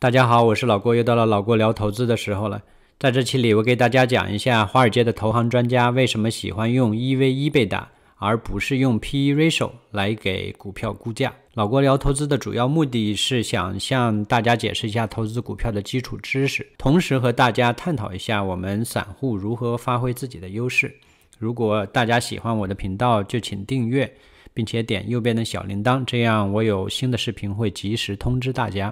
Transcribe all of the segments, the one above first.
大家好，我是老郭，又到了老郭聊投资的时候了。在这期里，我给大家讲一下华尔街的投行专家为什么喜欢用 EV/ 倍打，而不是用 PE ratio 来给股票估价。老郭聊投资的主要目的是想向大家解释一下投资股票的基础知识，同时和大家探讨一下我们散户如何发挥自己的优势。如果大家喜欢我的频道，就请订阅，并且点右边的小铃铛，这样我有新的视频会及时通知大家。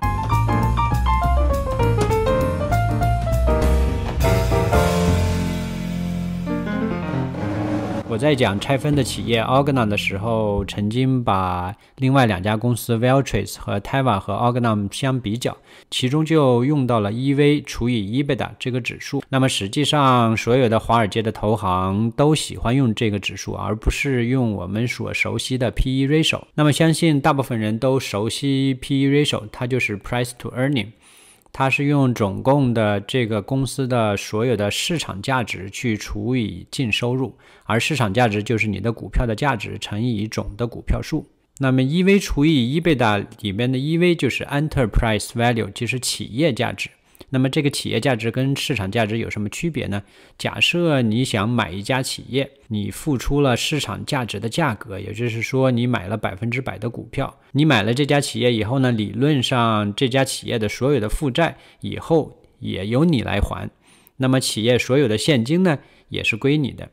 我在讲拆分的企业 o r g a n o m 的时候，曾经把另外两家公司 v e l t r x 和 Teva 和 o r g a n o m 相比较，其中就用到了 EV 除以 EBITDA 这个指数。那么实际上，所有的华尔街的投行都喜欢用这个指数，而不是用我们所熟悉的 PE ratio。那么相信大部分人都熟悉 PE ratio，它就是 Price to Earning。它是用总共的这个公司的所有的市场价值去除以净收入，而市场价值就是你的股票的价值乘以总的股票数。那么 E V 除以 E 贝塔里面的 E V 就是 Enterprise Value，就是企业价值。那么这个企业价值跟市场价值有什么区别呢？假设你想买一家企业，你付出了市场价值的价格，也就是说你买了百分之百的股票。你买了这家企业以后呢，理论上这家企业的所有的负债以后也由你来还，那么企业所有的现金呢也是归你的。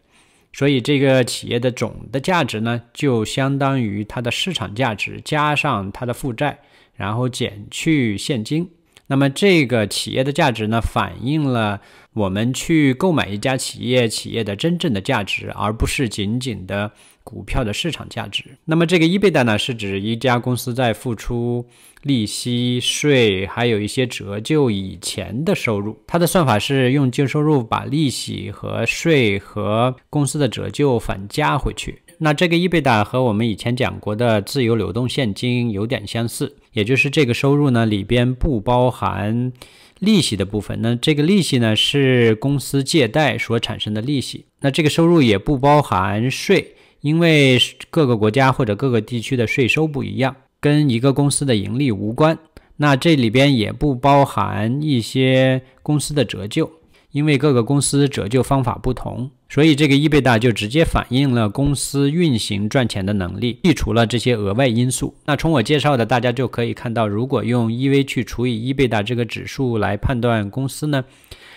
所以这个企业的总的价值呢，就相当于它的市场价值加上它的负债，然后减去现金。那么这个企业的价值呢，反映了我们去购买一家企业企业的真正的价值，而不是仅仅的股票的市场价值。那么这个一倍带呢，是指一家公司在付出利息税，还有一些折旧以前的收入。它的算法是用净收入把利息和税和公司的折旧反加回去。那这个 EBIT 和我们以前讲过的自由流动现金有点相似，也就是这个收入呢里边不包含利息的部分。那这个利息呢是公司借贷所产生的利息。那这个收入也不包含税，因为各个国家或者各个地区的税收不一样，跟一个公司的盈利无关。那这里边也不包含一些公司的折旧，因为各个公司折旧方法不同。所以这个 EBITDA 就直接反映了公司运行赚钱的能力，剔除了这些额外因素。那从我介绍的，大家就可以看到，如果用 EV 去除以 EBITDA 这个指数来判断公司呢，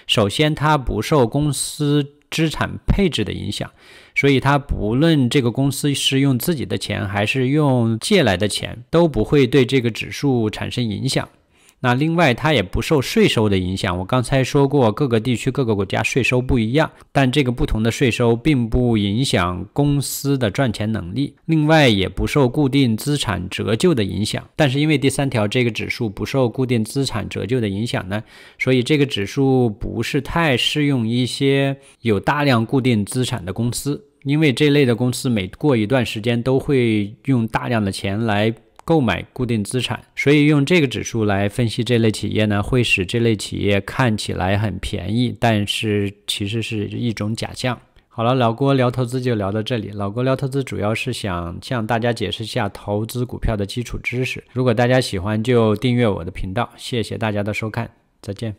首先它不受公司资产配置的影响，所以它不论这个公司是用自己的钱还是用借来的钱，都不会对这个指数产生影响。那另外，它也不受税收的影响。我刚才说过，各个地区、各个国家税收不一样，但这个不同的税收并不影响公司的赚钱能力。另外，也不受固定资产折旧的影响。但是，因为第三条这个指数不受固定资产折旧的影响呢，所以这个指数不是太适用一些有大量固定资产的公司，因为这类的公司每过一段时间都会用大量的钱来购买固定资产。所以用这个指数来分析这类企业呢，会使这类企业看起来很便宜，但是其实是一种假象。好了，老郭聊投资就聊到这里。老郭聊投资主要是想向大家解释一下投资股票的基础知识。如果大家喜欢，就订阅我的频道。谢谢大家的收看，再见。